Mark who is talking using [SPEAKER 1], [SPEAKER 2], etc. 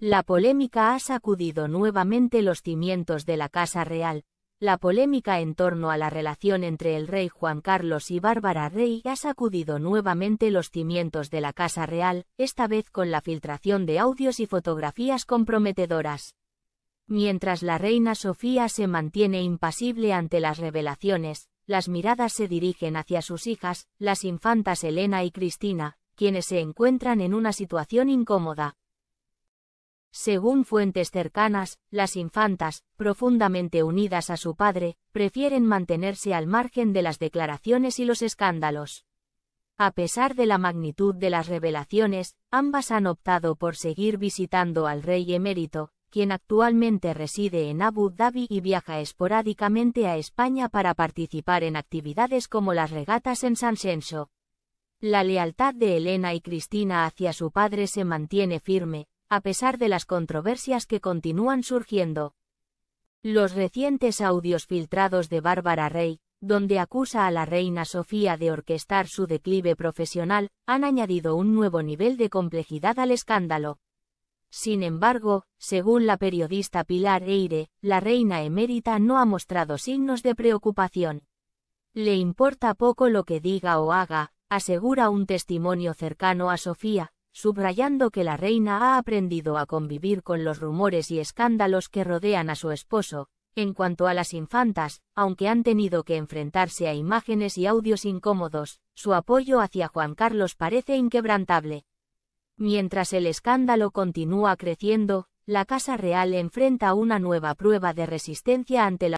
[SPEAKER 1] La polémica ha sacudido nuevamente los cimientos de la Casa Real. La polémica en torno a la relación entre el rey Juan Carlos y Bárbara Rey ha sacudido nuevamente los cimientos de la Casa Real, esta vez con la filtración de audios y fotografías comprometedoras. Mientras la reina Sofía se mantiene impasible ante las revelaciones, las miradas se dirigen hacia sus hijas, las infantas Elena y Cristina, quienes se encuentran en una situación incómoda. Según fuentes cercanas, las infantas, profundamente unidas a su padre, prefieren mantenerse al margen de las declaraciones y los escándalos. A pesar de la magnitud de las revelaciones, ambas han optado por seguir visitando al rey emérito, quien actualmente reside en Abu Dhabi y viaja esporádicamente a España para participar en actividades como las regatas en San Senso. La lealtad de Elena y Cristina hacia su padre se mantiene firme, a pesar de las controversias que continúan surgiendo. Los recientes audios filtrados de Bárbara Rey, donde acusa a la reina Sofía de orquestar su declive profesional, han añadido un nuevo nivel de complejidad al escándalo. Sin embargo, según la periodista Pilar Eire, la reina emérita no ha mostrado signos de preocupación. Le importa poco lo que diga o haga, asegura un testimonio cercano a Sofía, subrayando que la reina ha aprendido a convivir con los rumores y escándalos que rodean a su esposo, en cuanto a las infantas, aunque han tenido que enfrentarse a imágenes y audios incómodos, su apoyo hacia Juan Carlos parece inquebrantable. Mientras el escándalo continúa creciendo, la Casa Real enfrenta una nueva prueba de resistencia ante la